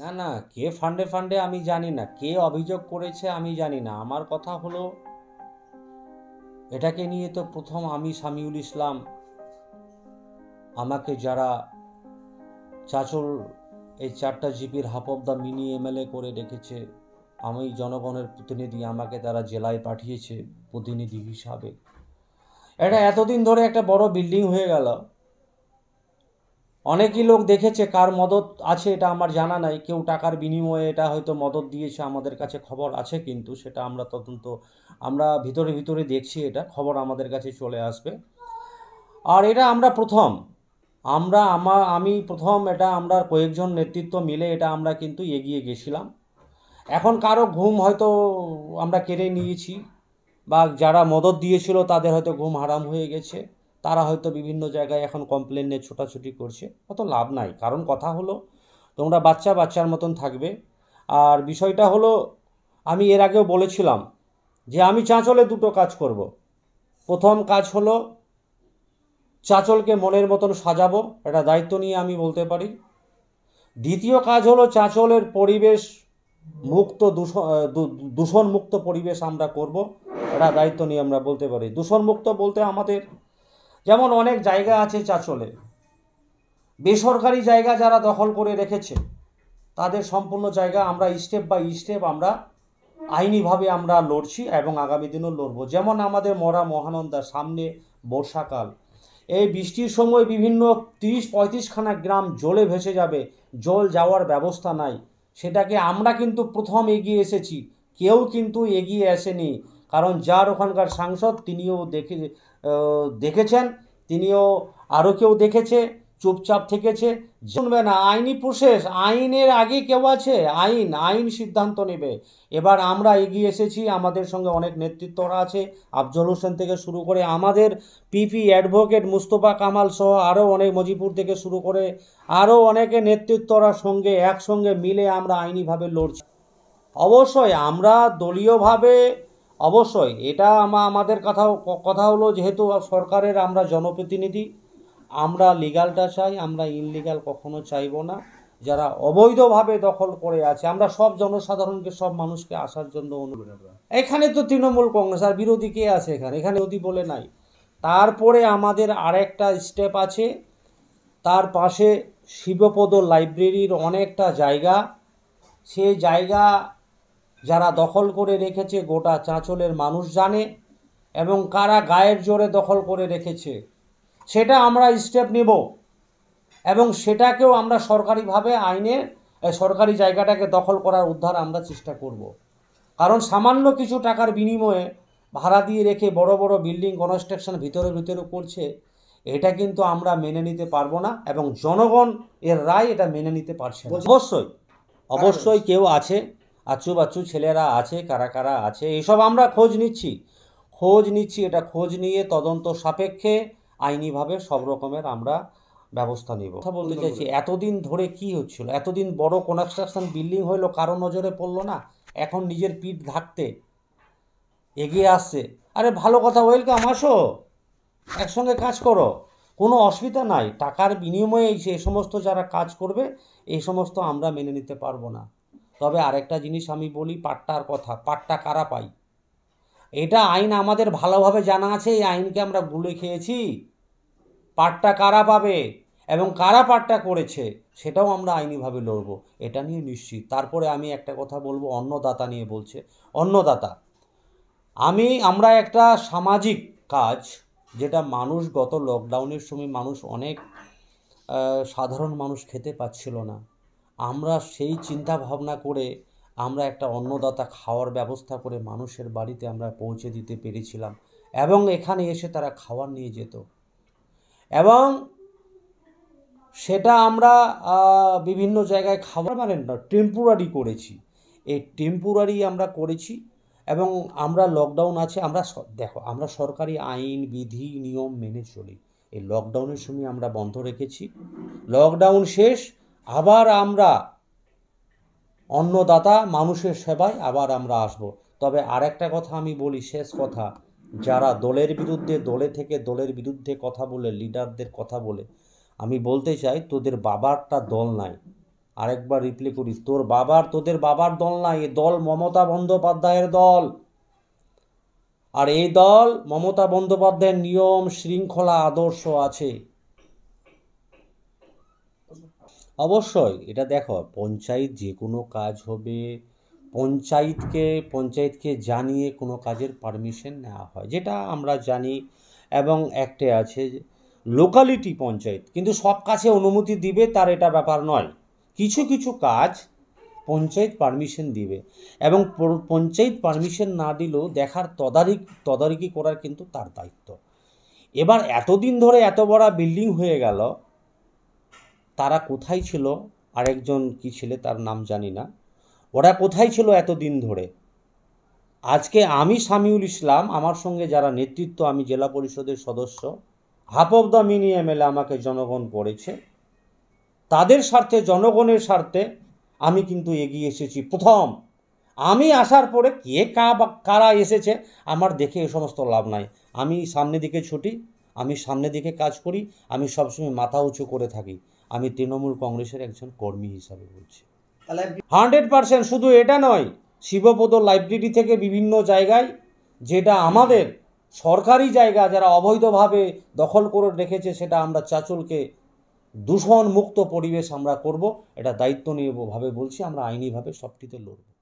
না না কে ফান্ডে ফান্ডে আমি জানি না কে অভিযোগ করেছে আমি জানি না আমার কথা হলো এটাকে নিয়ে তো প্রথম আমি সামিউল ইসলাম আমাকে যারা চাচল এই চারটা জিপির হাফ অফ মিনি এমএলএ করে রেখেছে আমি জনগণের প্রতিনিধি আমাকে তারা জেলায় পাঠিয়েছে প্রতিনিধি হিসাবে এটা এতদিন ধরে একটা বড় বিল্ডিং হয়ে গেল অনেকই লোক দেখেছে কার মদত আছে এটা আমার জানা নাই কেউ টাকার বিনিময়ে এটা হয়তো মদত দিয়েছে আমাদের কাছে খবর আছে কিন্তু সেটা আমরা তদন্ত আমরা ভিতরে ভিতরে দেখছি এটা খবর আমাদের কাছে চলে আসবে আর এটা আমরা প্রথম আমরা আমার আমি প্রথম এটা আমরা কয়েকজন নেতৃত্ব মিলে এটা আমরা কিন্তু এগিয়ে গেছিলাম এখন কারো ঘুম হয়তো আমরা কেড়ে নিয়েছি বা যারা মদত দিয়েছিল তাদের হয়তো ঘুম হারাম হয়ে গেছে তারা হয়তো বিভিন্ন জায়গায় এখন কমপ্লেন নিয়ে ছোটাছুটি করছে অত লাভ নাই কারণ কথা হলো তোমরা বাচ্চা বাচ্চার মতন থাকবে আর বিষয়টা হলো আমি এর আগেও বলেছিলাম যে আমি চাঁচলে দুটো কাজ করব। প্রথম কাজ হলো চাঁচলকে মনের মতন সাজাবো এটা দায়িত্ব নিয়ে আমি বলতে পারি দ্বিতীয় কাজ হলো চাঁচলের পরিবেশ মুক্ত দূষণ মুক্ত পরিবেশ আমরা করব এটা দায়িত্ব নিয়ে আমরা বলতে পারি দূষণমুক্ত বলতে আমাদের যেমন অনেক জায়গা আছে চাচলে বেসরকারি জায়গা যারা দখল করে রেখেছে তাদের সম্পূর্ণ জায়গা আমরা স্টেপ বাই স্টেপ আমরা আইনিভাবে আমরা লড়ছি এবং আগামী দিনও লড়ব যেমন আমাদের মরা মহানন্দার সামনে বর্ষাকাল এই বৃষ্টির সময় বিভিন্ন তিরিশ পঁয়ত্রিশখানা গ্রাম জলে ভেসে যাবে জল যাওয়ার ব্যবস্থা নাই সেটাকে আমরা কিন্তু প্রথম এগিয়ে এসেছি কেউ কিন্তু এগিয়ে আসেনি কারণ যার ওখানকার সাংসদ তিনিও দেখে দেখেছেন তিনিও আরও কেউ দেখেছে চুপচাপ থেকেছে শুনবে না আইনি প্রসেস আইনের আগে কেউ আছে আইন আইন সিদ্ধান্ত নেবে এবার আমরা এগিয়ে এসেছি আমাদের সঙ্গে অনেক নেতৃত্বরা আছে আফজল হোসেন থেকে শুরু করে আমাদের পিপি অ্যাডভোকেট মুস্তফা কামাল সহ আরও অনেক মজিপুর থেকে শুরু করে আরও অনেকে নেতৃত্বরা সঙ্গে একসঙ্গে মিলে আমরা আইনিভাবে লড়ছি অবশ্যই আমরা দলীয়ভাবে অবশ্যই এটা আমাদের কথা কথা হলো যেহেতু সরকারের আমরা জনপ্রতিনিধি আমরা লিগালটা চাই আমরা ইনলিগাল কখনো চাইব না যারা অবৈধভাবে দখল করে আছে আমরা সব জনসাধারণকে সব মানুষকে আসার জন্য অনুরোধ এখানে তো তৃণমূল কংগ্রেস আর বিরোধী কে আছে এখানে এখানে যদি বলে নাই তারপরে আমাদের আরেকটা স্টেপ আছে তার পাশে শিবপদ লাইব্রেরির অনেকটা জায়গা সে জায়গা যারা দখল করে রেখেছে গোটা চাঁচলের মানুষ জানে এবং কারা গায়ের জোরে দখল করে রেখেছে সেটা আমরা স্টেপ নেব এবং সেটাকেও আমরা সরকারিভাবে আইনে সরকারি জায়গাটাকে দখল করার উদ্ধার আমরা চেষ্টা করব। কারণ সামান্য কিছু টাকার বিনিময়ে ভাড়া দিয়ে রেখে বড় বড় বিল্ডিং কনস্ট্রাকশন ভিতরে ভিতরে করছে এটা কিন্তু আমরা মেনে নিতে পারবো না এবং জনগণ এর রায় এটা মেনে নিতে পারছে অবশ্যই অবশ্যই কেউ আছে আচু বাচ্চু ছেলেরা আছে কারা কারা আছে এসব আমরা খোঁজ নিচ্ছি খোঁজ নিচ্ছি এটা খোঁজ নিয়ে তদন্ত সাপেক্ষে আইনিভাবে সব রকমের আমরা ব্যবস্থা নিব কথা বলতে চাইছি এতদিন ধরে কি হচ্ছিল এতদিন বড় কনস্ট্রাকশন বিল্ডিং হইলো কারো নজরে পড়লো না এখন নিজের পিঠ ঢাকতে এগিয়ে আসছে আরে ভালো কথা ওয়েলকাম আসো একসঙ্গে কাজ করো কোনো অসুবিধা নাই টাকার বিনিময়ে এই সমস্ত যারা কাজ করবে এই সমস্ত আমরা মেনে নিতে পারবো না তবে আরেকটা জিনিস আমি বলি পাট্টার কথা পাট্টা কারা পাই এটা আইন আমাদের ভালোভাবে জানা আছে এই আইনকে আমরা গুলে খেয়েছি পাট্টা কারা পাবে এবং কারা পাট্টা করেছে সেটাও আমরা আইনিভাবে লড়ব এটা নিয়ে নিশ্চিত তারপরে আমি একটা কথা বলবো অন্নদাতা নিয়ে বলছে অন্নদাতা আমি আমরা একটা সামাজিক কাজ যেটা মানুষ গত লকডাউনের সময় মানুষ অনেক সাধারণ মানুষ খেতে পাচ্ছিল না আমরা সেই চিন্তা ভাবনা করে আমরা একটা অন্নদাতা খাওয়ার ব্যবস্থা করে মানুষের বাড়িতে আমরা পৌঁছে দিতে পেরেছিলাম এবং এখানে এসে তারা খাওয়ার নিয়ে যেত এবং সেটা আমরা বিভিন্ন জায়গায় খাবার মানে টেম্পোরারি করেছি এই টেম্পোরারি আমরা করেছি এবং আমরা লকডাউন আছে আমরা দেখো আমরা সরকারি আইন বিধি নিয়ম মেনে চলি এই লকডাউনের সময় আমরা বন্ধ রেখেছি লকডাউন শেষ আবার আমরা অন্নদাতা মানুষের সেবায় আবার আমরা আসব তবে আরেকটা কথা আমি বলি শেষ কথা যারা দলের বিরুদ্ধে দলে থেকে দলের বিরুদ্ধে কথা বলে লিডারদের কথা বলে আমি বলতে চাই তোদের বাবারটা দল নাই আরেকবার রিপ্লে করি তোর বাবার তোদের বাবার দল নাই এ দল মমতা বন্দ্যোপাধ্যায়ের দল আর এই দল মমতা বন্দ্যোপাধ্যায়ের নিয়ম শৃঙ্খলা আদর্শ আছে অবশ্যই এটা দেখো পঞ্চায়েত যে কোনো কাজ হবে পঞ্চায়েতকে পঞ্চায়েতকে জানিয়ে কোনো কাজের পারমিশন নেওয়া হয় যেটা আমরা জানি এবং একটে আছে লোকালিটি পঞ্চায়েত কিন্তু সব কাছে অনুমতি দিবে তার এটা ব্যাপার নয় কিছু কিছু কাজ পঞ্চায়েত পারমিশন দিবে এবং পঞ্চায়েত পারমিশন না দিলেও দেখার তদারিক তদারকি করার কিন্তু তার দায়িত্ব এবার এতদিন ধরে এত বড় বিল্ডিং হয়ে গেল তারা কোথায় ছিল আরেকজন কি ছিলে তার নাম জানি না ওরা কোথায় ছিল এতদিন ধরে আজকে আমি সামিউল ইসলাম আমার সঙ্গে যারা নেতৃত্ব আমি জেলা পরিষদের সদস্য half of the mini MLA আমাকে জনগণ করেছে তাদের স্বার্থে জনগণের স্বার্থে আমি কিন্তু এগিয়ে এসেছি প্রথম আমি আসার পরে কে কা বা কারা এসেছে আমার দেখে এ সমস্ত লাভ নাই আমি সামনে দিকে ছুটি আমি সামনে দিকে কাজ করি আমি সবসময় মাথা উঁচু করে থাকি আমি তৃণমূল কংগ্রেসের একজন কর্মী হিসাবে বলছি হান্ড্রেড পারসেন্ট শুধু এটা নয় শিবপদ লাইব্রেরি থেকে বিভিন্ন জায়গায় যেটা আমাদের সরকারি জায়গা যারা অবৈধভাবে দখল করে রেখেছে সেটা আমরা চাচলকে দূষণমুক্ত পরিবেশ আমরা করব এটা দায়িত্ব ভাবে বলছি আমরা আইনিভাবে সবটিতে লড়ব